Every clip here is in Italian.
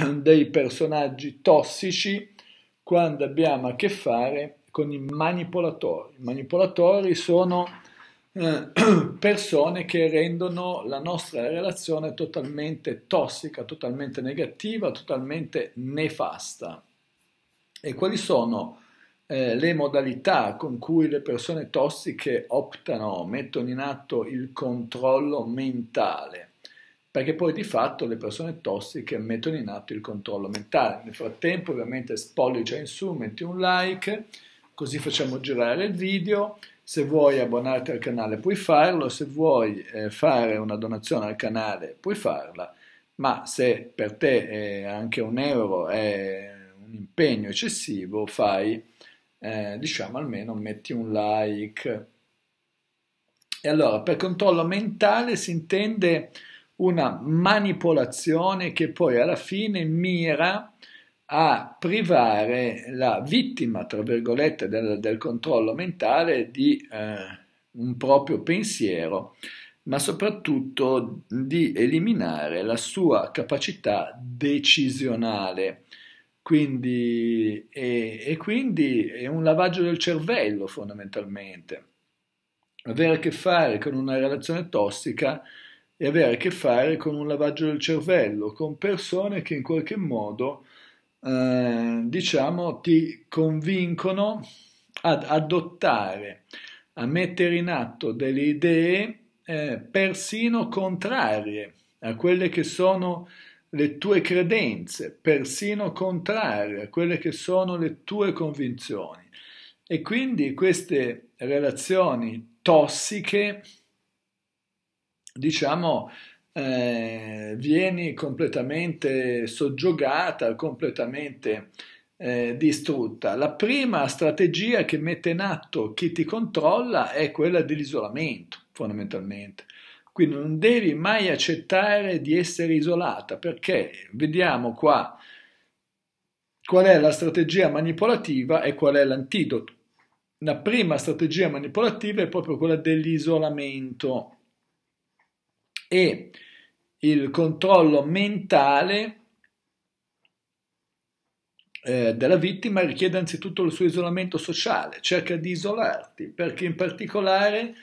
dei personaggi tossici quando abbiamo a che fare con i manipolatori. I manipolatori sono eh, persone che rendono la nostra relazione totalmente tossica, totalmente negativa, totalmente nefasta. E quali sono eh, le modalità con cui le persone tossiche optano, mettono in atto il controllo mentale? perché poi di fatto le persone tossiche mettono in atto il controllo mentale. Nel frattempo ovviamente spollice in su, metti un like, così facciamo girare il video. Se vuoi abbonarti al canale puoi farlo, se vuoi eh, fare una donazione al canale puoi farla, ma se per te eh, anche un euro è un impegno eccessivo, fai, eh, diciamo almeno metti un like. E allora per controllo mentale si intende una manipolazione che poi alla fine mira a privare la vittima, tra virgolette, del, del controllo mentale di eh, un proprio pensiero, ma soprattutto di eliminare la sua capacità decisionale. Quindi, e, e quindi è un lavaggio del cervello fondamentalmente. Avere a che fare con una relazione tossica e avere a che fare con un lavaggio del cervello, con persone che in qualche modo, eh, diciamo, ti convincono ad adottare, a mettere in atto delle idee eh, persino contrarie a quelle che sono le tue credenze, persino contrarie a quelle che sono le tue convinzioni. E quindi queste relazioni tossiche diciamo, eh, vieni completamente soggiogata, completamente eh, distrutta. La prima strategia che mette in atto chi ti controlla è quella dell'isolamento, fondamentalmente. Quindi non devi mai accettare di essere isolata, perché vediamo qua qual è la strategia manipolativa e qual è l'antidoto. La prima strategia manipolativa è proprio quella dell'isolamento e il controllo mentale eh, della vittima richiede anzitutto il suo isolamento sociale, cerca di isolarti, perché in particolare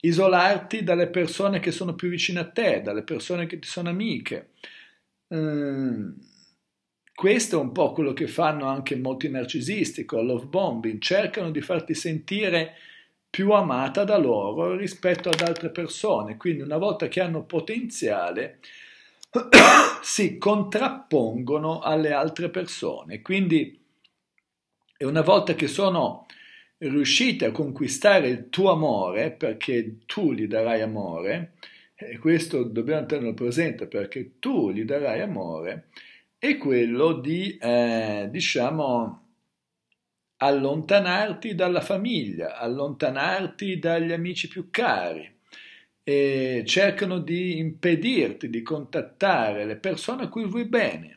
isolarti dalle persone che sono più vicine a te, dalle persone che ti sono amiche. Mm, questo è un po' quello che fanno anche molti narcisisti con love bombing, cercano di farti sentire più amata da loro rispetto ad altre persone. Quindi una volta che hanno potenziale si contrappongono alle altre persone. Quindi e una volta che sono riuscite a conquistare il tuo amore, perché tu gli darai amore, e questo dobbiamo tenerlo presente perché tu gli darai amore, è quello di, eh, diciamo, allontanarti dalla famiglia, allontanarti dagli amici più cari cercano di impedirti di contattare le persone a cui vuoi bene.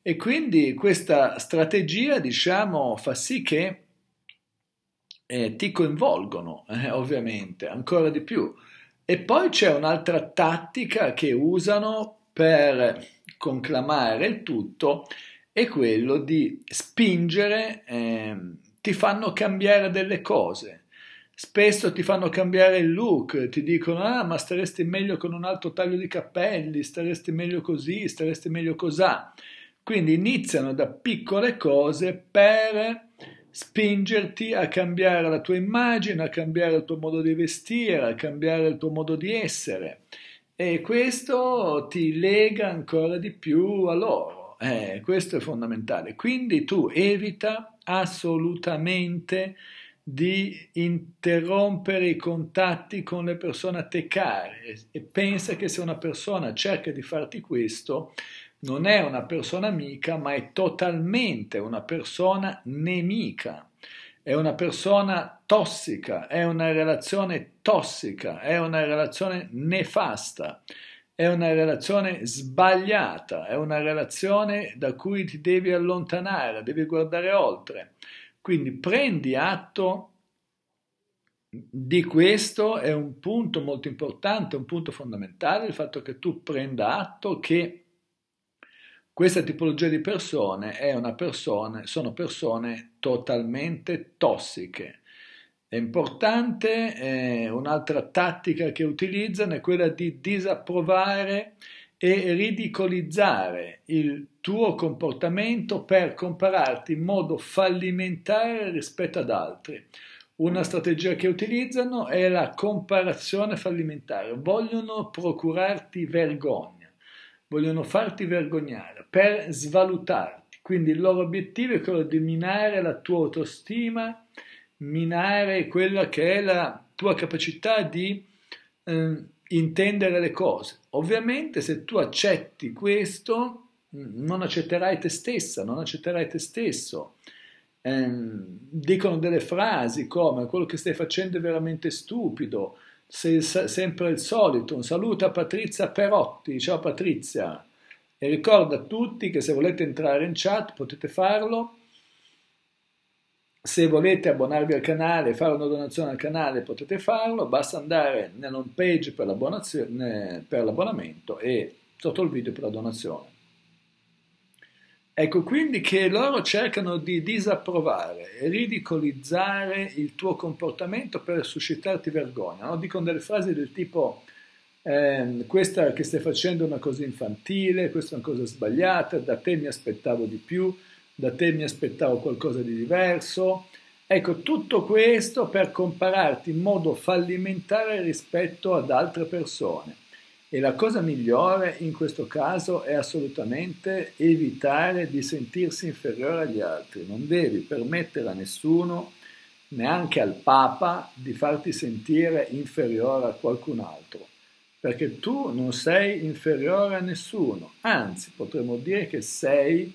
E quindi questa strategia, diciamo, fa sì che eh, ti coinvolgono, eh, ovviamente, ancora di più. E poi c'è un'altra tattica che usano per conclamare il tutto, è quello di spingere, eh, ti fanno cambiare delle cose. Spesso ti fanno cambiare il look, ti dicono ah ma staresti meglio con un altro taglio di capelli, staresti meglio così, staresti meglio cosà. Quindi iniziano da piccole cose per spingerti a cambiare la tua immagine, a cambiare il tuo modo di vestire, a cambiare il tuo modo di essere. E questo ti lega ancora di più a loro eh, questo è fondamentale. Quindi tu evita assolutamente di interrompere i contatti con le persone a te care e pensa che se una persona cerca di farti questo, non è una persona amica, ma è totalmente una persona nemica. È una persona tossica, è una relazione tossica, è una relazione nefasta è una relazione sbagliata, è una relazione da cui ti devi allontanare, devi guardare oltre. Quindi prendi atto di questo, è un punto molto importante, un punto fondamentale, il fatto che tu prenda atto che questa tipologia di persone, persona, sono persone totalmente tossiche è importante, eh, un'altra tattica che utilizzano è quella di disapprovare e ridicolizzare il tuo comportamento per compararti in modo fallimentare rispetto ad altri. Una strategia che utilizzano è la comparazione fallimentare. Vogliono procurarti vergogna, vogliono farti vergognare per svalutarti. Quindi il loro obiettivo è quello di minare la tua autostima minare quella che è la tua capacità di eh, intendere le cose. Ovviamente se tu accetti questo, mm, non accetterai te stessa, non accetterai te stesso. Eh, dicono delle frasi come quello che stai facendo è veramente stupido, sei sempre il solito. Un saluto a Patrizia Perotti, ciao Patrizia. E ricorda a tutti che se volete entrare in chat potete farlo se volete abbonarvi al canale, fare una donazione al canale potete farlo, basta andare nell'home page eh, per l'abbonamento e sotto il video per la donazione. Ecco quindi che loro cercano di disapprovare e ridicolizzare il tuo comportamento per suscitarti vergogna, no? dicono delle frasi del tipo eh, questa che stai facendo è una cosa infantile, questa è una cosa sbagliata, da te mi aspettavo di più, da te mi aspettavo qualcosa di diverso. Ecco, tutto questo per compararti in modo fallimentare rispetto ad altre persone. E la cosa migliore in questo caso è assolutamente evitare di sentirsi inferiore agli altri. Non devi permettere a nessuno, neanche al Papa, di farti sentire inferiore a qualcun altro, perché tu non sei inferiore a nessuno, anzi potremmo dire che sei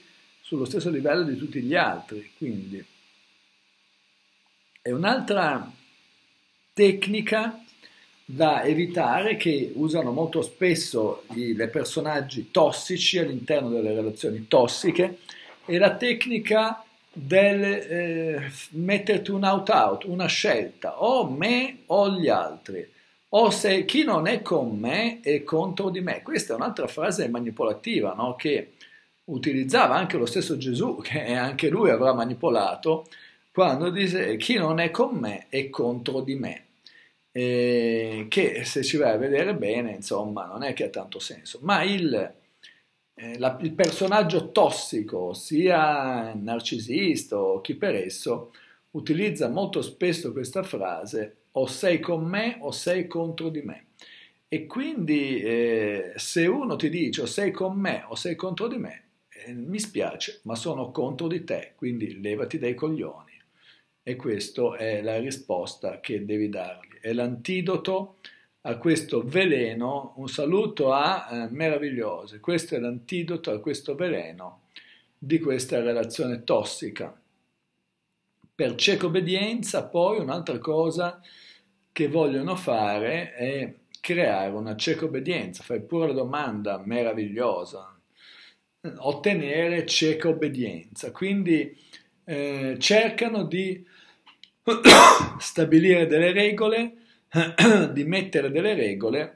sullo stesso livello di tutti gli altri. Quindi è un'altra tecnica da evitare che usano molto spesso i, le personaggi tossici all'interno delle relazioni tossiche è la tecnica del eh, metterti un out out, una scelta, o me o gli altri, o se chi non è con me è contro di me. Questa è un'altra frase manipolativa no? che utilizzava anche lo stesso Gesù, che anche lui avrà manipolato, quando dice chi non è con me è contro di me. Eh, che se ci vai a vedere bene, insomma, non è che ha tanto senso. Ma il, eh, la, il personaggio tossico, sia narcisista o chi per esso, utilizza molto spesso questa frase o sei con me o sei contro di me. E quindi eh, se uno ti dice o sei con me o sei contro di me, eh, mi spiace, ma sono contro di te, quindi levati dai coglioni. E questa è la risposta che devi dargli. È l'antidoto a questo veleno, un saluto a eh, meravigliose. Questo è l'antidoto a questo veleno di questa relazione tossica. Per cieca obbedienza, poi un'altra cosa che vogliono fare è creare una cieca obbedienza. Fai pure la domanda meravigliosa, ottenere cieca obbedienza. Quindi eh, cercano di stabilire delle regole, di mettere delle regole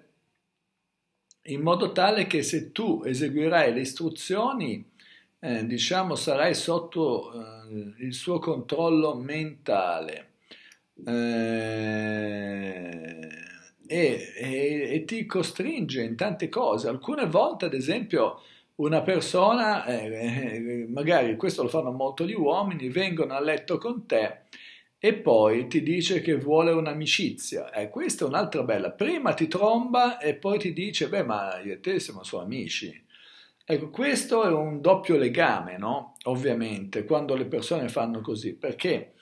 in modo tale che se tu eseguirai le istruzioni, eh, diciamo, sarai sotto eh, il suo controllo mentale. Eh, e, e, e, ti costringe in tante cose. Alcune volte, ad esempio, una persona, eh, eh, magari questo lo fanno molto gli uomini, vengono a letto con te e poi ti dice che vuole un'amicizia. Eh, questa è un'altra bella. Prima ti tromba e poi ti dice, beh, ma io e te siamo suoi amici. Ecco, questo è un doppio legame, no? Ovviamente, quando le persone fanno così, perché...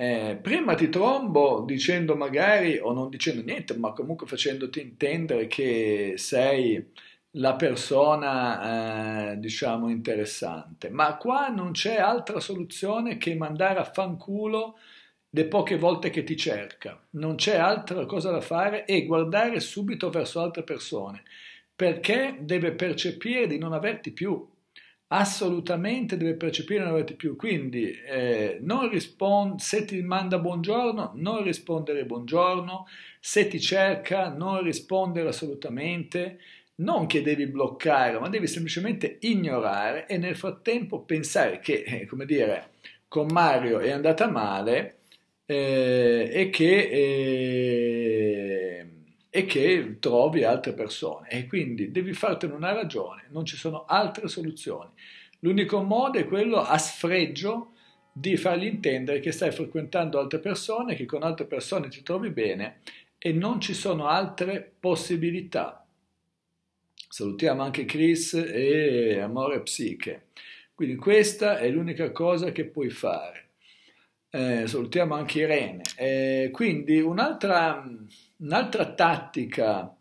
Eh, prima ti trombo dicendo magari o non dicendo niente, ma comunque facendoti intendere che sei la persona, eh, diciamo, interessante. Ma qua non c'è altra soluzione che mandare a fanculo le poche volte che ti cerca. Non c'è altra cosa da fare e guardare subito verso altre persone, perché deve percepire di non averti più. Assolutamente deve percepire di non averti più. Quindi eh, se ti manda buongiorno, non rispondere buongiorno, se ti cerca, non rispondere assolutamente non che devi bloccare, ma devi semplicemente ignorare e nel frattempo pensare che, eh, come dire, con Mario è andata male eh, e, che, eh, e che trovi altre persone. E quindi devi fartene una ragione, non ci sono altre soluzioni. L'unico modo è quello a sfregio di fargli intendere che stai frequentando altre persone, che con altre persone ti trovi bene e non ci sono altre possibilità. Salutiamo anche Chris e eh, Amore Psiche. Quindi questa è l'unica cosa che puoi fare. Eh, salutiamo anche Irene. Eh, quindi un'altra, un tattica,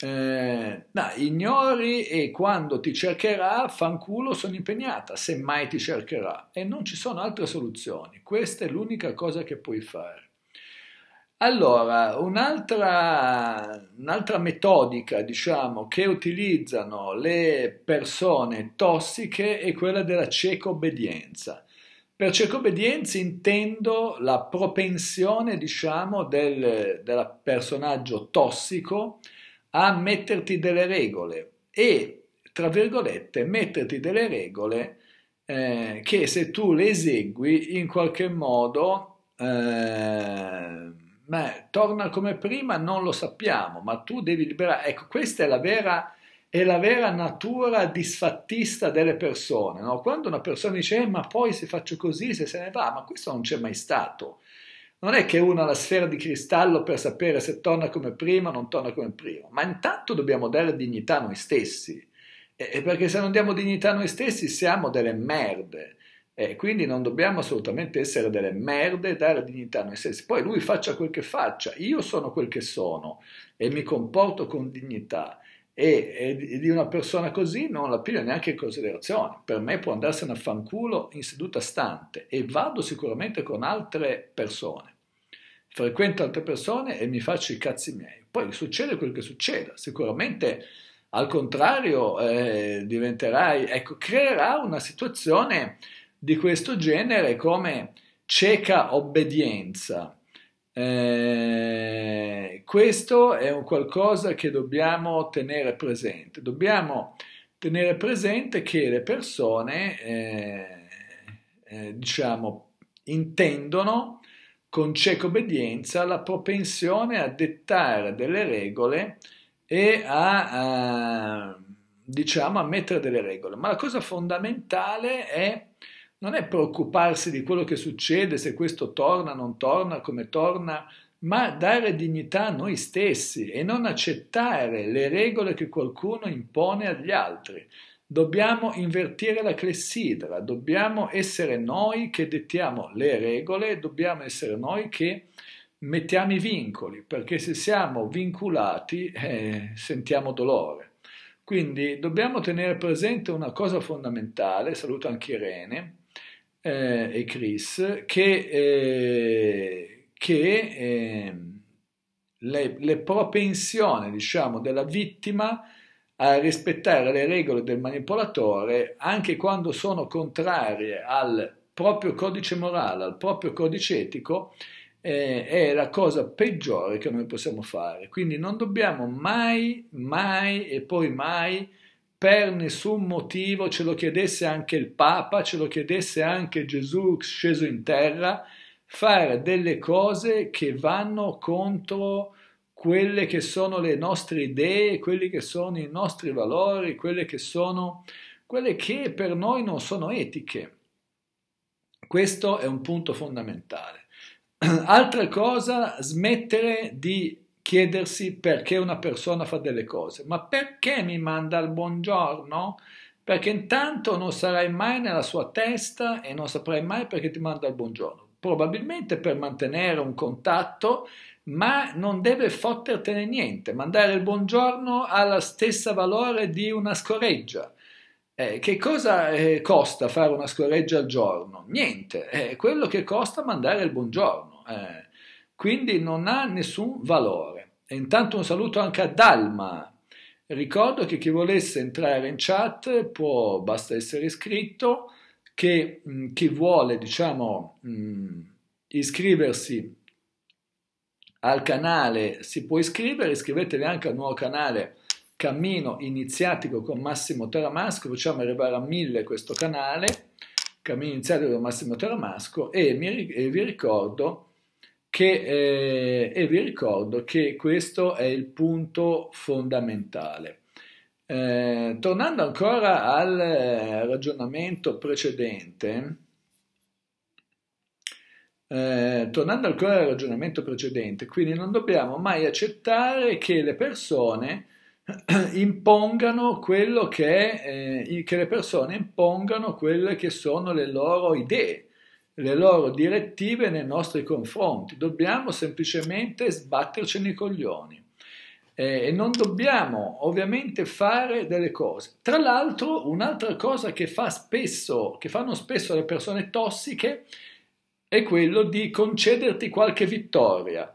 eh, no, ignori e quando ti cercherà, fanculo, sono impegnata, semmai ti cercherà. E non ci sono altre soluzioni. Questa è l'unica cosa che puoi fare. Allora, un'altra, un'altra, metodica, diciamo, che utilizzano le persone tossiche è quella della cieca obbedienza. Per cieca obbedienza intendo la propensione, diciamo, del, del personaggio tossico a metterti delle regole e, tra virgolette, metterti delle regole eh, che se tu le esegui in qualche modo... Eh, Beh, torna come prima, non lo sappiamo, ma tu devi liberare. Ecco, questa è la vera, è la vera natura disfattista delle persone. No? Quando una persona dice, eh, ma poi se faccio così, se se ne va, ma questo non c'è mai stato. Non è che uno ha la sfera di cristallo per sapere se torna come prima o non torna come prima, ma intanto dobbiamo dare dignità a noi stessi. E perché se non diamo dignità a noi stessi siamo delle merde. Eh, quindi non dobbiamo assolutamente essere delle merde e dare dignità a noi stessi. Poi lui faccia quel che faccia, io sono quel che sono e mi comporto con dignità. E, e di una persona così non la piglio neanche in considerazione. Per me può andarsene a fanculo in seduta stante e vado sicuramente con altre persone. Frequento altre persone e mi faccio i cazzi miei. Poi succede quel che succeda. Sicuramente al contrario eh, diventerai, ecco, creerà una situazione di questo genere come cieca obbedienza. Eh, questo è un qualcosa che dobbiamo tenere presente. Dobbiamo tenere presente che le persone, eh, eh, diciamo, intendono con cieca obbedienza la propensione a dettare delle regole e a, a, diciamo, a mettere delle regole. Ma la cosa fondamentale è non è preoccuparsi di quello che succede, se questo torna, non torna, come torna, ma dare dignità a noi stessi e non accettare le regole che qualcuno impone agli altri. Dobbiamo invertire la clessidra, dobbiamo essere noi che dettiamo le regole, dobbiamo essere noi che mettiamo i vincoli, perché se siamo vinculati eh, sentiamo dolore. Quindi dobbiamo tenere presente una cosa fondamentale, saluto anche Irene, eh, e Chris che, eh, che ehm, le, le, propensioni diciamo, della vittima a rispettare le regole del manipolatore anche quando sono contrarie al proprio codice morale, al proprio codice etico, eh, è la cosa peggiore che noi possiamo fare. Quindi non dobbiamo mai, mai e poi mai per nessun motivo ce lo chiedesse anche il Papa, ce lo chiedesse anche Gesù sceso in terra, fare delle cose che vanno contro quelle che sono le nostre idee, quelli che sono i nostri valori, quelle che sono quelle che per noi non sono etiche. Questo è un punto fondamentale. Altra cosa, smettere di chiedersi perché una persona fa delle cose, ma perché mi manda il buongiorno? Perché intanto non sarai mai nella sua testa e non saprai mai perché ti manda il buongiorno. Probabilmente per mantenere un contatto, ma non deve fottertene niente. Mandare il buongiorno ha la stessa valore di una scoreggia. Eh, che cosa eh, costa fare una scoreggia al giorno? Niente, è eh, quello che costa mandare il buongiorno. Eh, quindi non ha nessun valore. E intanto un saluto anche a Dalma. Ricordo che chi volesse entrare in chat può, basta essere iscritto, che mh, mm, chi vuole, diciamo, mh, mm, iscriversi al canale si può iscrivere, iscrivetevi anche al nuovo canale Cammino Iniziatico con Massimo Teramasco, facciamo arrivare a mille questo canale, Cammino Iniziatico con Massimo Teramasco, e, mi, e vi ricordo che, eh, e vi ricordo che questo è il punto fondamentale. Eh, tornando ancora al eh, ragionamento precedente, eh, tornando ancora al ragionamento precedente, quindi non dobbiamo mai accettare che le persone impongano quello che, eh, che le persone impongano quelle che sono le loro idee le loro direttive nei nostri confronti, dobbiamo semplicemente sbattercene i coglioni e non dobbiamo ovviamente fare delle cose. Tra l'altro, un'altra cosa che, fa spesso, che fanno spesso le persone tossiche è quello di concederti qualche vittoria,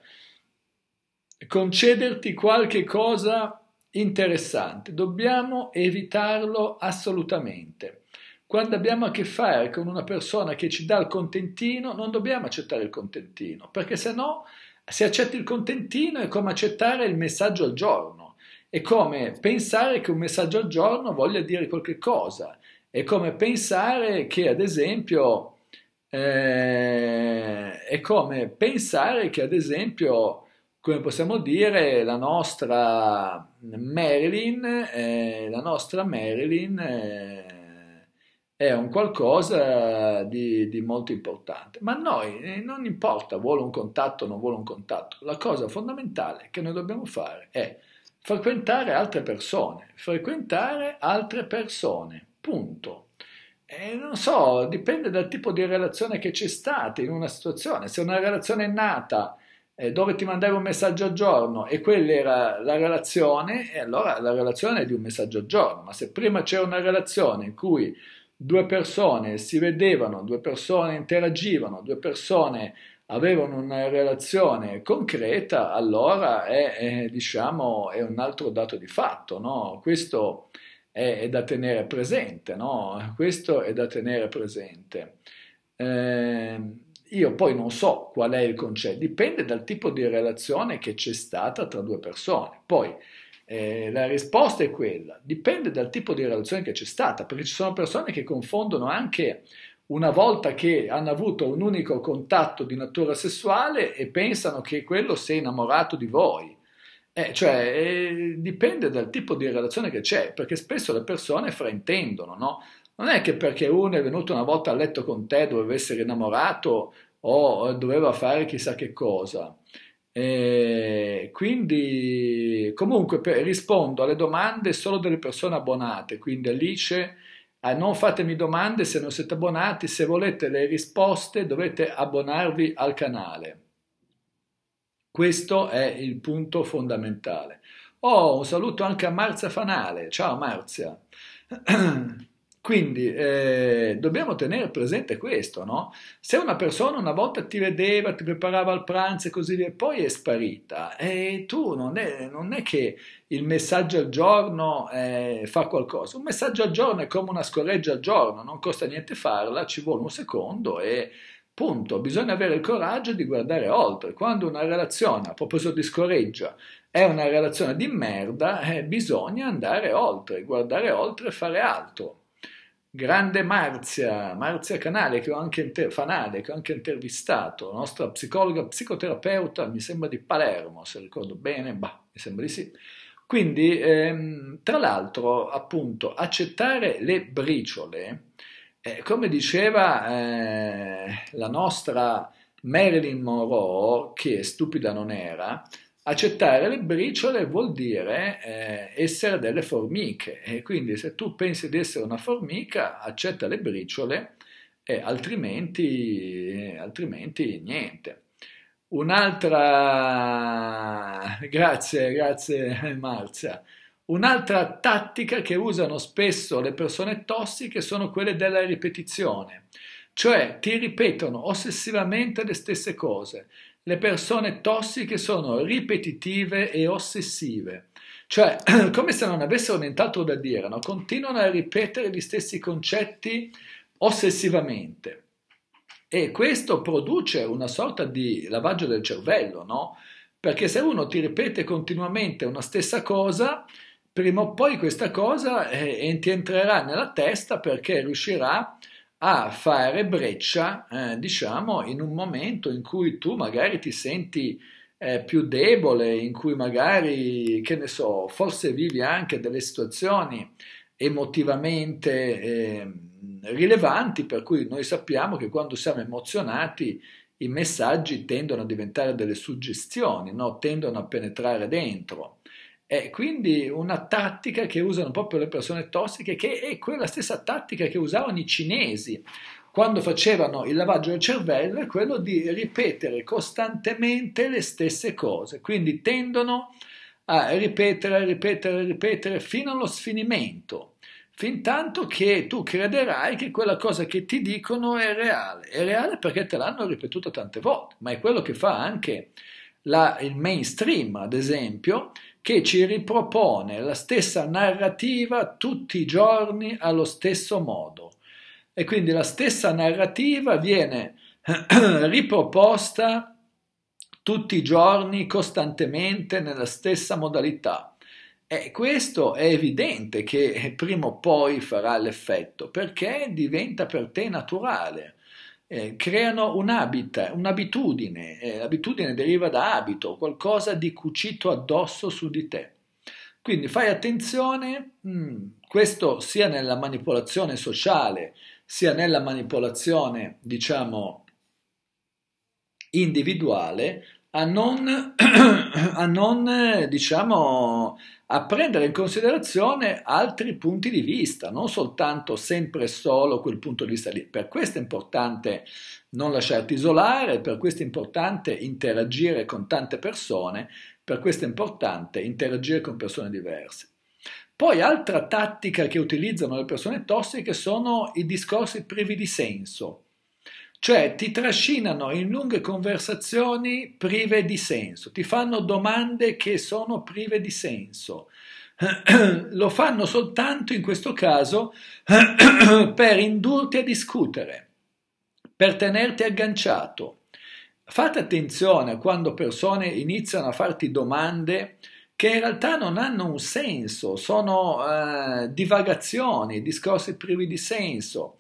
concederti qualche cosa interessante. Dobbiamo evitarlo assolutamente. Quando abbiamo a che fare con una persona che ci dà il contentino, non dobbiamo accettare il contentino, perché se no, se accetti il contentino è come accettare il messaggio al giorno, è come pensare che un messaggio al giorno voglia dire qualche cosa, è come pensare che ad esempio, eh, è come pensare che ad esempio come possiamo dire, la nostra Marilyn, eh, la nostra Marilyn eh, è un qualcosa di, di, molto importante. Ma noi eh, non importa, vuole un contatto o non vuole un contatto, la cosa fondamentale che noi dobbiamo fare è frequentare altre persone, frequentare altre persone, punto. E non so, dipende dal tipo di relazione che c'è stata in una situazione, se una relazione è nata eh, dove ti mandavi un messaggio al giorno e quella era la relazione, e allora la relazione è di un messaggio al giorno, ma se prima c'era una relazione in cui due persone si vedevano, due persone interagivano, due persone avevano una relazione concreta, allora è, è, diciamo, è un altro dato di fatto, no? Questo è, è, da tenere presente, no? Questo è da tenere presente. Eh, io poi non so qual è il concetto, dipende dal tipo di relazione che c'è stata tra due persone. Poi, eh, la risposta è quella, dipende dal tipo di relazione che c'è stata, perché ci sono persone che confondono anche una volta che hanno avuto un unico contatto di natura sessuale e pensano che quello sia innamorato di voi. Eh, cioè, eh, dipende dal tipo di relazione che c'è, perché spesso le persone fraintendono, no? Non è che perché uno è venuto una volta a letto con te doveva essere innamorato o doveva fare chissà che cosa. E quindi comunque per, rispondo alle domande solo delle persone abbonate, quindi Alice eh, non fatemi domande se non siete abbonati, se volete le risposte dovete abbonarvi al canale. Questo è il punto fondamentale. Oh, un saluto anche a Marzia Fanale. Ciao Marzia. Quindi eh, dobbiamo tenere presente questo, no? Se una persona una volta ti vedeva, ti preparava al pranzo e così via, poi è sparita, e tu non è, non è che il messaggio al giorno eh, fa qualcosa, un messaggio al giorno è come una scorreggia al giorno, non costa niente farla, ci vuole un secondo e punto. Bisogna avere il coraggio di guardare oltre. Quando una relazione, a proposito di scorreggia, è una relazione di merda, eh, bisogna andare oltre, guardare oltre e fare altro. Grande Marzia, Marzia Canale, che ho anche, inter- Fanale, che ho anche intervistato, nostra psicologa, psicoterapeuta, mi sembra di Palermo, se ricordo bene, bah, mi sembra di sì. Quindi, ehm, tra l'altro, appunto, accettare le briciole, eh, come diceva eh, la nostra Marilyn Monroe, che stupida non era, Accettare le briciole vuol dire eh, essere delle formiche e quindi se tu pensi di essere una formica accetta le briciole e altrimenti, eh, altrimenti niente. Un'altra, grazie, grazie Marzia, un'altra tattica che usano spesso le persone tossiche sono quelle della ripetizione, cioè ti ripetono ossessivamente le stesse cose le persone tossiche sono ripetitive e ossessive. Cioè, come se non avessero nient'altro da dire, no? continuano a ripetere gli stessi concetti ossessivamente. E questo produce una sorta di lavaggio del cervello, no? Perché se uno ti ripete continuamente una stessa cosa, prima o poi questa cosa eh, ti entrerà nella testa perché riuscirà a a fare breccia, eh, diciamo, in un momento in cui tu magari ti senti eh, più debole, in cui magari, che ne so, forse vivi anche delle situazioni emotivamente eh, rilevanti, per cui noi sappiamo che quando siamo emozionati i messaggi tendono a diventare delle suggestioni, no? tendono a penetrare dentro. È quindi una tattica che usano proprio le persone tossiche, che è quella stessa tattica che usavano i cinesi quando facevano il lavaggio del cervello, è quello di ripetere costantemente le stesse cose. Quindi tendono a ripetere, ripetere, ripetere fino allo sfinimento, fin tanto che tu crederai che quella cosa che ti dicono è reale. È reale perché te l'hanno ripetuta tante volte, ma è quello che fa anche la, il mainstream, ad esempio, che ci ripropone la stessa narrativa tutti i giorni allo stesso modo. E quindi la stessa narrativa viene riproposta tutti i giorni costantemente nella stessa modalità. E questo è evidente che prima o poi farà l'effetto perché diventa per te naturale eh, creano un habit, un'abitudine, eh, l'abitudine deriva da abito, qualcosa di cucito addosso su di te. Quindi fai attenzione, mh, mm, questo sia nella manipolazione sociale, sia nella manipolazione, diciamo, individuale, a non, a non diciamo, a prendere in considerazione altri punti di vista, non soltanto sempre e solo quel punto di vista lì. Per questo è importante non lasciarti isolare, per questo è importante interagire con tante persone, per questo è importante interagire con persone diverse. Poi altra tattica che utilizzano le persone tossiche sono i discorsi privi di senso. Cioè ti trascinano in lunghe conversazioni prive di senso, ti fanno domande che sono prive di senso. Lo fanno soltanto in questo caso per indurti a discutere, per tenerti agganciato. Fate attenzione quando persone iniziano a farti domande che in realtà non hanno un senso, sono eh, divagazioni, discorsi privi di senso.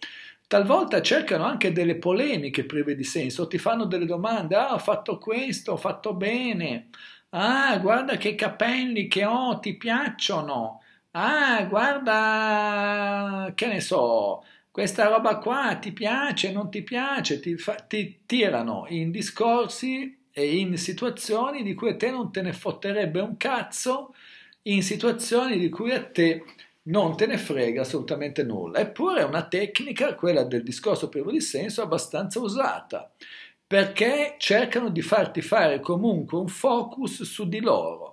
Talvolta cercano anche delle polemiche prive di senso, ti fanno delle domande, ah ho fatto questo, ho fatto bene, ah guarda che capelli che ho, ti piacciono, ah guarda che ne so, questa roba qua ti piace, non ti piace, ti, fa, ti tirano in discorsi e in situazioni di cui a te non te ne fotterebbe un cazzo, in situazioni di cui a te non te ne frega assolutamente nulla. Eppure è una tecnica, quella del discorso privo di senso, abbastanza usata, perché cercano di farti fare comunque un focus su di loro.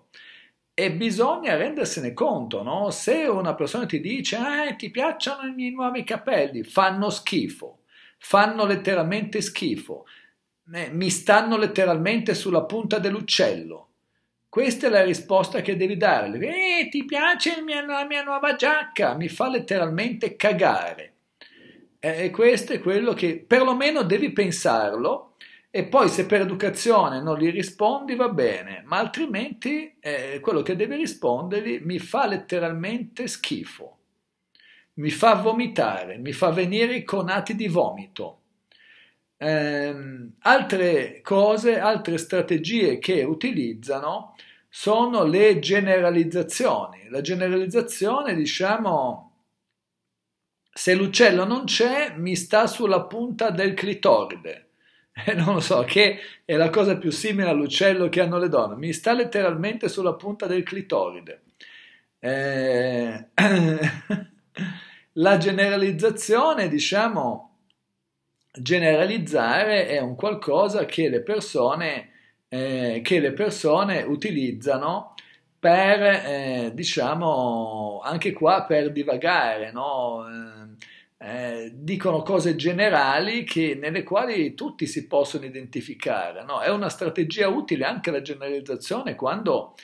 E bisogna rendersene conto, no? Se una persona ti dice, ah, ti piacciono i miei nuovi capelli, fanno schifo, fanno letteralmente schifo, mi stanno letteralmente sulla punta dell'uccello, questa è la risposta che devi dare. Eh, ti piace mia, la mia nuova giacca? Mi fa letteralmente cagare. Eh, e questo è quello che perlomeno devi pensarlo e poi se per educazione non gli rispondi va bene, ma altrimenti eh, quello che devi rispondergli mi fa letteralmente schifo. Mi fa vomitare, mi fa venire i conati di vomito ehm, altre cose, altre strategie che utilizzano sono le generalizzazioni. La generalizzazione, diciamo, se l'uccello non c'è, mi sta sulla punta del clitoride. non lo so, che è la cosa più simile all'uccello che hanno le donne, mi sta letteralmente sulla punta del clitoride. Eh, la generalizzazione, diciamo, generalizzare è un qualcosa che le persone, eh, che le persone utilizzano per, eh, diciamo, anche qua per divagare, no? eh, eh dicono cose generali che, nelle quali tutti si possono identificare. No? È una strategia utile anche la generalizzazione quando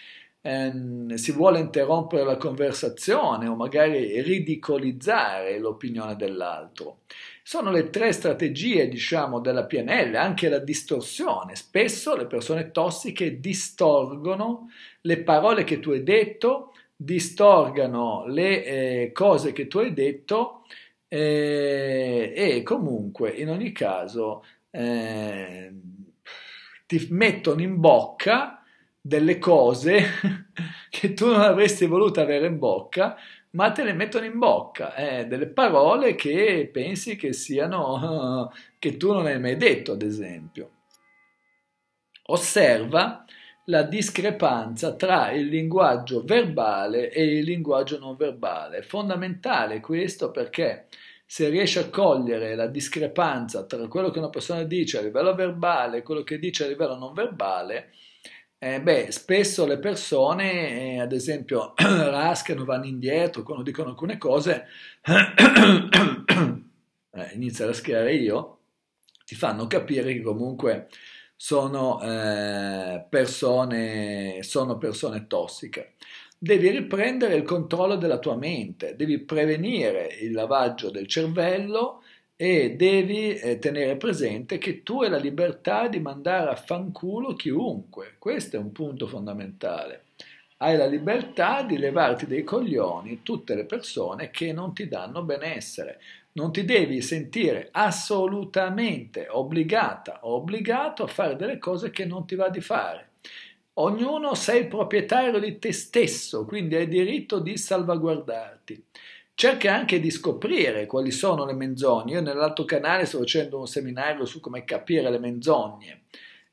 Ehm, si vuole interrompere la conversazione o magari ridicolizzare l'opinione dell'altro. Sono le tre strategie, diciamo, della PNL, anche la distorsione. Spesso le persone tossiche distorgono le parole che tu hai detto, distorgano le eh, cose che tu hai detto eh, e comunque, in ogni caso, eh, ti mettono in bocca delle cose che tu non avresti voluto avere in bocca, ma te le mettono in bocca, eh, delle parole che pensi che siano che tu non hai mai detto, ad esempio. Osserva la discrepanza tra il linguaggio verbale e il linguaggio non verbale. È fondamentale questo perché se riesci a cogliere la discrepanza tra quello che una persona dice a livello verbale e quello che dice a livello non verbale, eh, beh, spesso le persone, eh, ad esempio, raschiano, vanno indietro quando dicono alcune cose, eh, inizio a raschiare io, ti fanno capire che comunque sono, eh, persone, sono persone tossiche. Devi riprendere il controllo della tua mente, devi prevenire il lavaggio del cervello e devi eh, tenere presente che tu hai la libertà di mandare a fanculo chiunque, questo è un punto fondamentale. Hai la libertà di levarti dei coglioni tutte le persone che non ti danno benessere. Non ti devi sentire assolutamente obbligata o obbligato a fare delle cose che non ti va di fare. Ognuno sei proprietario di te stesso, quindi hai diritto di salvaguardarti cerca anche di scoprire quali sono le menzogne. Io nell'altro canale sto facendo un seminario su come capire le menzogne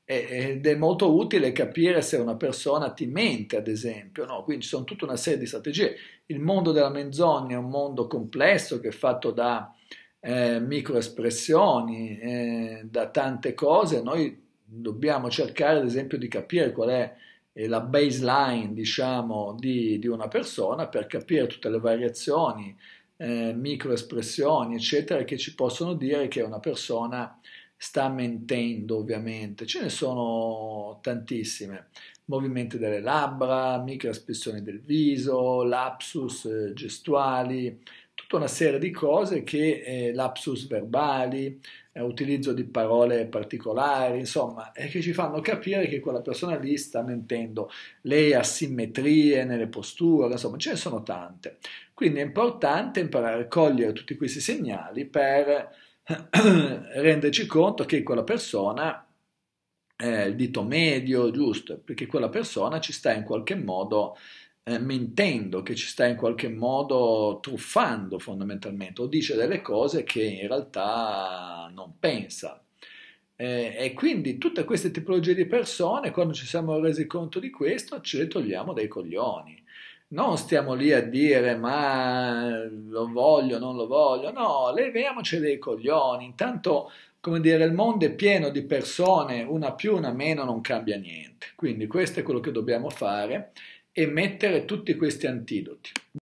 ed è molto utile capire se una persona ti mente, ad esempio. No? Quindi ci sono tutta una serie di strategie. Il mondo della menzogna è un mondo complesso che è fatto da eh, microespressioni, eh, da tante cose. Noi dobbiamo cercare, ad esempio, di capire qual è la baseline, diciamo, di, di, una persona per capire tutte le variazioni, eh, microespressioni, eccetera, che ci possono dire che una persona sta mentendo, ovviamente. Ce ne sono tantissime. Movimenti delle labbra, microespressioni del viso, lapsus eh, gestuali, tutta una serie di cose che eh, lapsus verbali, utilizzo di parole particolari, insomma, e che ci fanno capire che quella persona lì sta mentendo. Lei ha simmetrie nelle posture, insomma, ce ne sono tante. Quindi è importante imparare a cogliere tutti questi segnali per eh, renderci conto che quella persona è il dito medio, giusto, perché quella persona ci sta in qualche modo eh, mentendo, che ci sta in qualche modo truffando fondamentalmente, o dice delle cose che in realtà non pensa. Eh, e quindi tutte queste tipologie di persone, quando ci siamo resi conto di questo, ce le togliamo dai coglioni non stiamo lì a dire ma lo voglio, non lo voglio, no, leviamoci dei coglioni, intanto come dire il mondo è pieno di persone, una più, una meno, non cambia niente, quindi questo è quello che dobbiamo fare e mettere tutti questi antidoti.